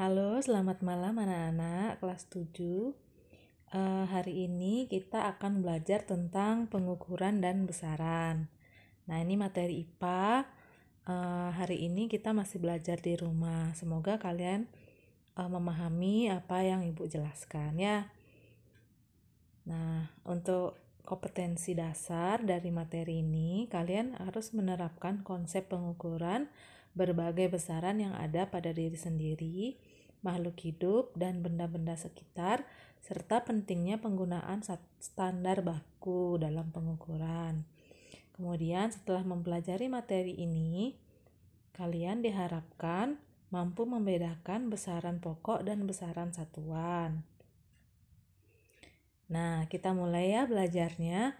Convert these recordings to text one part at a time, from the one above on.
Halo, selamat malam anak-anak kelas 7. Uh, eh, hari ini kita akan belajar tentang pengukuran dan besaran. Nah, ini materi IPA. Uh, eh, hari ini kita masih belajar di rumah. Semoga kalian uh, memahami apa yang Ibu jelaskan ya. Nah, untuk kompetensi dasar dari materi ini, kalian harus menerapkan konsep pengukuran berbagai besaran yang ada pada diri sendiri makhluk hidup, dan benda-benda sekitar, serta pentingnya penggunaan standar baku dalam pengukuran. Kemudian, setelah mempelajari materi ini, kalian diharapkan mampu membedakan besaran pokok dan besaran satuan. Nah, kita mulai ya belajarnya.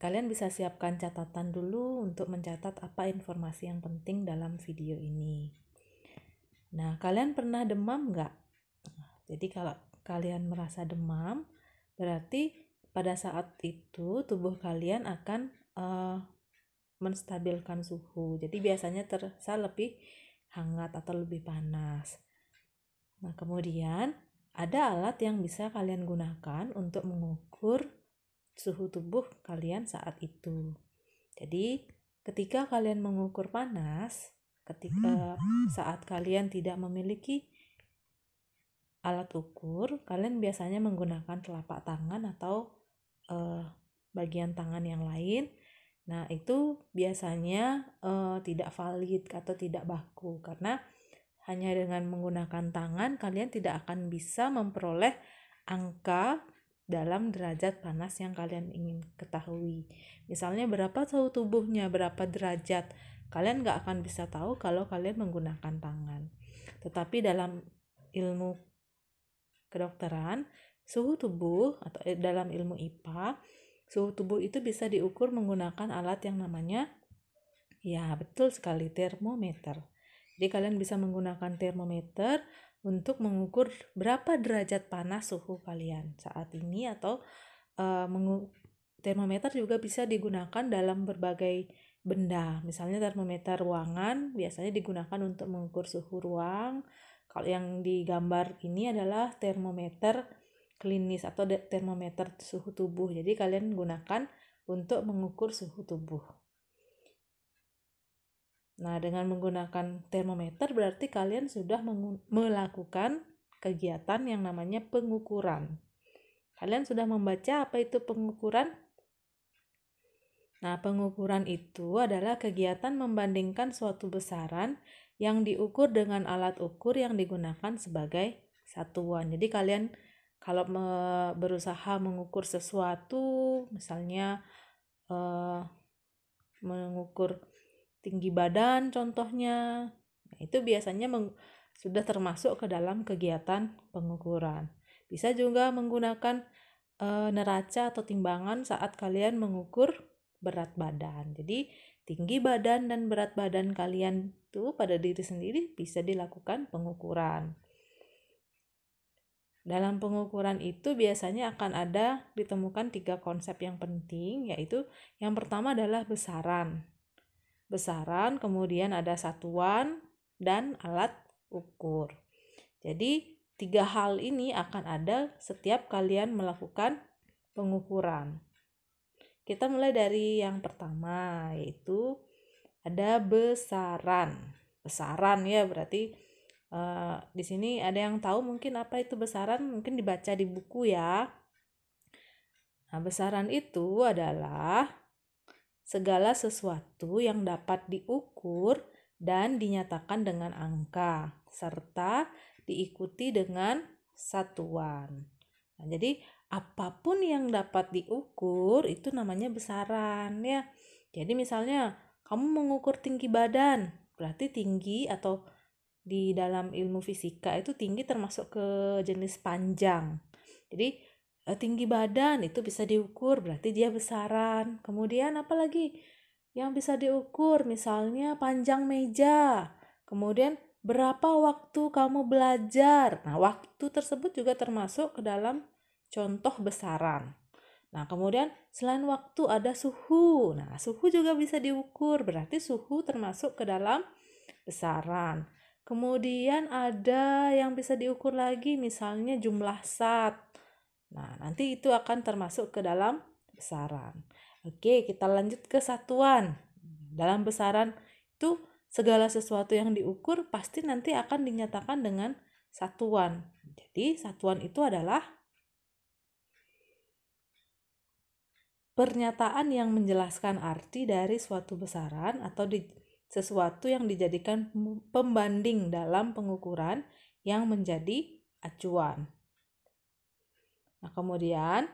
Kalian bisa siapkan catatan dulu untuk mencatat apa informasi yang penting dalam video ini. Nah, kalian pernah demam nggak? jadi kalau kalian merasa demam, berarti pada saat itu tubuh kalian akan uh, menstabilkan suhu. Jadi biasanya terasa lebih hangat atau lebih panas. Nah, kemudian ada alat yang bisa kalian gunakan untuk mengukur suhu tubuh kalian saat itu. Jadi, ketika kalian mengukur panas, ketika saat kalian tidak memiliki alat ukur, kalian biasanya menggunakan telapak tangan atau eh, bagian tangan yang lain. Nah, itu biasanya eh, tidak valid atau tidak baku karena hanya dengan menggunakan tangan kalian tidak akan bisa memperoleh angka dalam derajat panas yang kalian ingin ketahui. Misalnya berapa suhu tubuhnya, berapa derajat Kalian nggak akan bisa tahu kalau kalian menggunakan tangan. Tetapi dalam ilmu kedokteran, suhu tubuh atau eh, dalam ilmu IPA, suhu tubuh itu bisa diukur menggunakan alat yang namanya ya betul sekali termometer. Jadi kalian bisa menggunakan termometer untuk mengukur berapa derajat panas suhu kalian saat ini atau uh, termometer juga bisa digunakan dalam berbagai benda. Misalnya termometer ruangan biasanya digunakan untuk mengukur suhu ruang. Kalau yang digambar ini adalah termometer klinis atau termometer suhu tubuh. Jadi kalian gunakan untuk mengukur suhu tubuh. Nah, dengan menggunakan termometer berarti kalian sudah melakukan kegiatan yang namanya pengukuran. Kalian sudah membaca apa itu pengukuran? Nah, pengukuran itu adalah kegiatan membandingkan suatu besaran yang diukur dengan alat ukur yang digunakan sebagai satuan. Jadi kalian kalau me berusaha mengukur sesuatu, misalnya eh, mengukur tinggi badan contohnya, nah, itu biasanya sudah termasuk ke dalam kegiatan pengukuran. Bisa juga menggunakan e, neraca atau timbangan saat kalian mengukur berat badan. Jadi tinggi badan dan berat badan kalian tuh pada diri sendiri bisa dilakukan pengukuran. Dalam pengukuran itu biasanya akan ada ditemukan tiga konsep yang penting yaitu yang pertama adalah besaran. Besaran, kemudian ada satuan dan alat ukur. Jadi tiga hal ini akan ada setiap kalian melakukan pengukuran. Kita mulai dari yang pertama yaitu ada besaran. Besaran ya berarti uh, di sini ada yang tahu mungkin apa itu besaran mungkin dibaca di buku ya. Nah, besaran itu adalah segala sesuatu yang dapat diukur dan dinyatakan dengan angka serta diikuti dengan satuan. Nah, jadi apapun yang dapat diukur itu namanya besaran ya. Jadi misalnya kamu mengukur tinggi badan, berarti tinggi atau di dalam ilmu fisika itu tinggi termasuk ke jenis panjang. Jadi eh, tinggi badan itu bisa diukur berarti dia besaran. Kemudian apa lagi? yang bisa diukur misalnya panjang meja. Kemudian berapa waktu kamu belajar. Nah, waktu tersebut juga termasuk ke dalam contoh besaran. Nah, kemudian selain waktu ada suhu. Nah, suhu juga bisa diukur, berarti suhu termasuk ke dalam besaran. Kemudian ada yang bisa diukur lagi misalnya jumlah sat. Nah, nanti itu akan termasuk ke dalam besaran. Oke, kita lanjut ke satuan. Dalam besaran itu segala sesuatu yang diukur pasti nanti akan dinyatakan dengan satuan. Jadi, satuan itu adalah pernyataan yang menjelaskan arti dari suatu besaran atau di, sesuatu yang dijadikan pembanding dalam pengukuran yang menjadi acuan. Nah, kemudian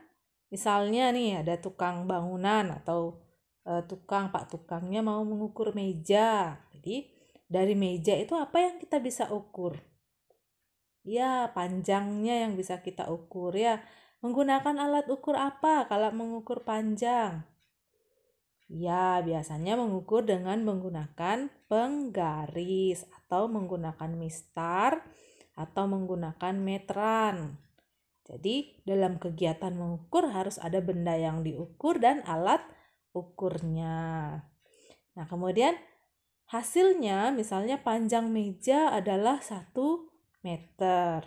misalnya nih ada tukang bangunan atau Eh, tukang pak tukangnya mau mengukur meja jadi dari meja itu apa yang kita bisa ukur ya panjangnya yang bisa kita ukur ya menggunakan alat ukur apa kalau mengukur panjang Ya, biasanya mengukur dengan menggunakan penggaris atau menggunakan mistar atau menggunakan meteran. Jadi, dalam kegiatan mengukur harus ada benda yang diukur dan alat ukurnya. Nah, kemudian hasilnya misalnya panjang meja adalah 1 meter.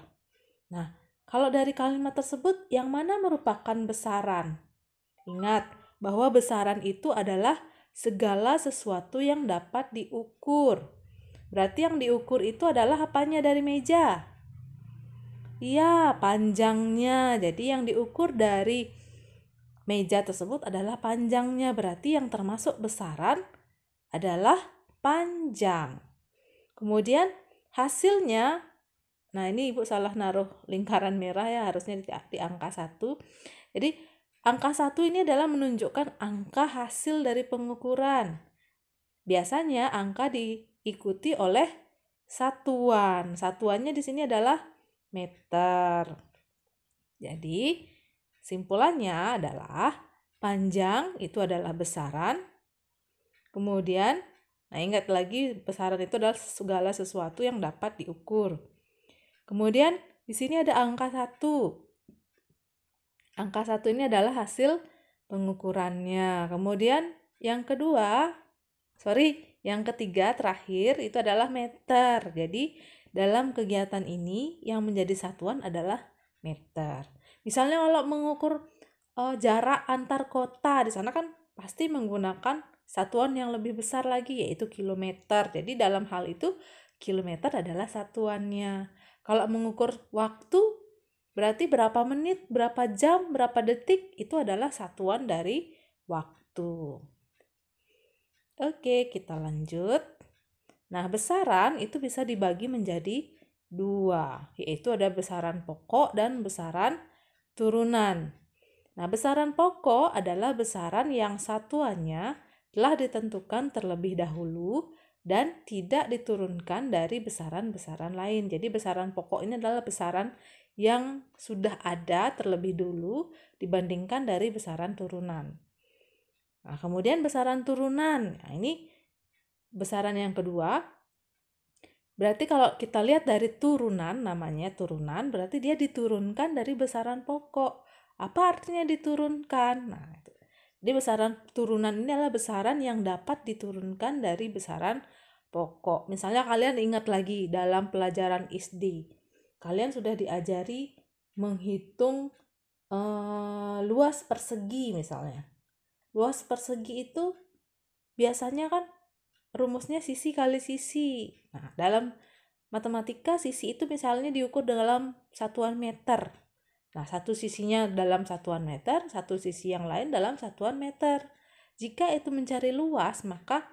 Nah, kalau dari kalimat tersebut yang mana merupakan besaran? Ingat bahwa besaran itu adalah segala sesuatu yang dapat diukur. Berarti yang diukur itu adalah apanya dari meja? Iya, panjangnya. Jadi yang diukur dari meja tersebut adalah panjangnya, berarti yang termasuk besaran adalah panjang. Kemudian hasilnya, nah ini ibu salah naruh lingkaran merah ya, harusnya di, angka satu. Jadi angka satu ini adalah menunjukkan angka hasil dari pengukuran. Biasanya angka diikuti oleh satuan. Satuannya di sini adalah meter. Jadi Simpulannya adalah panjang itu adalah besaran. Kemudian, nah ingat lagi besaran itu adalah segala sesuatu yang dapat diukur. Kemudian di sini ada angka satu Angka satu ini adalah hasil pengukurannya. Kemudian yang kedua, sorry, yang ketiga terakhir itu adalah meter. Jadi dalam kegiatan ini yang menjadi satuan adalah meter. Misalnya kalau mengukur uh, jarak antar kota di sana kan pasti menggunakan satuan yang lebih besar lagi yaitu kilometer. Jadi dalam hal itu kilometer adalah satuannya. Kalau mengukur waktu berarti berapa menit, berapa jam, berapa detik itu adalah satuan dari waktu. Oke, kita lanjut. Nah, besaran itu bisa dibagi menjadi dua, yaitu ada besaran pokok dan besaran turunan. Nah, besaran pokok adalah besaran yang satuannya telah ditentukan terlebih dahulu dan tidak diturunkan dari besaran-besaran lain. Jadi besaran pokok ini adalah besaran yang sudah ada terlebih dulu dibandingkan dari besaran turunan. Nah, kemudian besaran turunan. Nah, ini besaran yang kedua Berarti kalau kita lihat dari turunan namanya turunan berarti dia diturunkan dari besaran pokok. Apa artinya diturunkan? Nah, itu. Jadi besaran turunan ini adalah besaran yang dapat diturunkan dari besaran pokok. Misalnya kalian ingat lagi dalam pelajaran ISD. kalian sudah diajari menghitung eh, luas persegi misalnya. Luas persegi itu biasanya kan rumusnya sisi kali sisi. Nah, dalam matematika sisi itu misalnya diukur dalam satuan meter. Nah, satu sisinya dalam satuan meter, satu sisi yang lain dalam satuan meter. Jika itu mencari luas, maka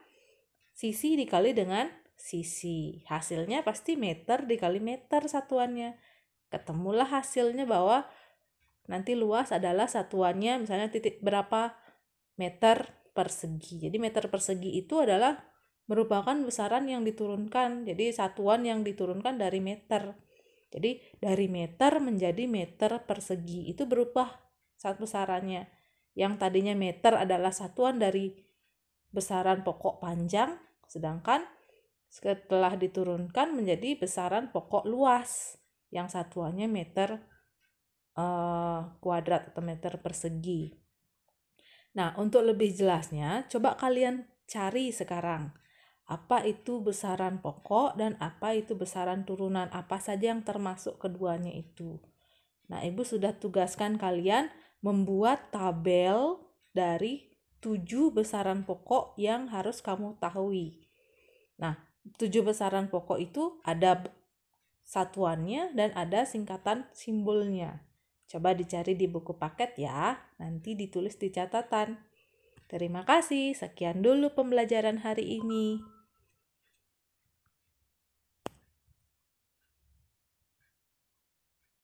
sisi dikali dengan sisi. Hasilnya pasti meter dikali meter satuannya. Ketemulah hasilnya bahwa nanti luas adalah satuannya misalnya titik berapa meter persegi. Jadi meter persegi itu adalah merupakan besaran yang diturunkan. Jadi satuan yang diturunkan dari meter. Jadi dari meter menjadi meter persegi itu berubah saat besarannya. Yang tadinya meter adalah satuan dari besaran pokok panjang, sedangkan setelah diturunkan menjadi besaran pokok luas yang satuannya meter uh, kuadrat atau meter persegi. Nah, untuk lebih jelasnya, coba kalian cari sekarang apa itu besaran pokok dan apa itu besaran turunan, apa saja yang termasuk keduanya itu. Nah, Ibu sudah tugaskan kalian membuat tabel dari tujuh besaran pokok yang harus kamu tahui. Nah, tujuh besaran pokok itu ada satuannya dan ada singkatan simbolnya. Coba dicari di buku paket ya, nanti ditulis di catatan. Terima kasih, sekian dulu pembelajaran hari ini.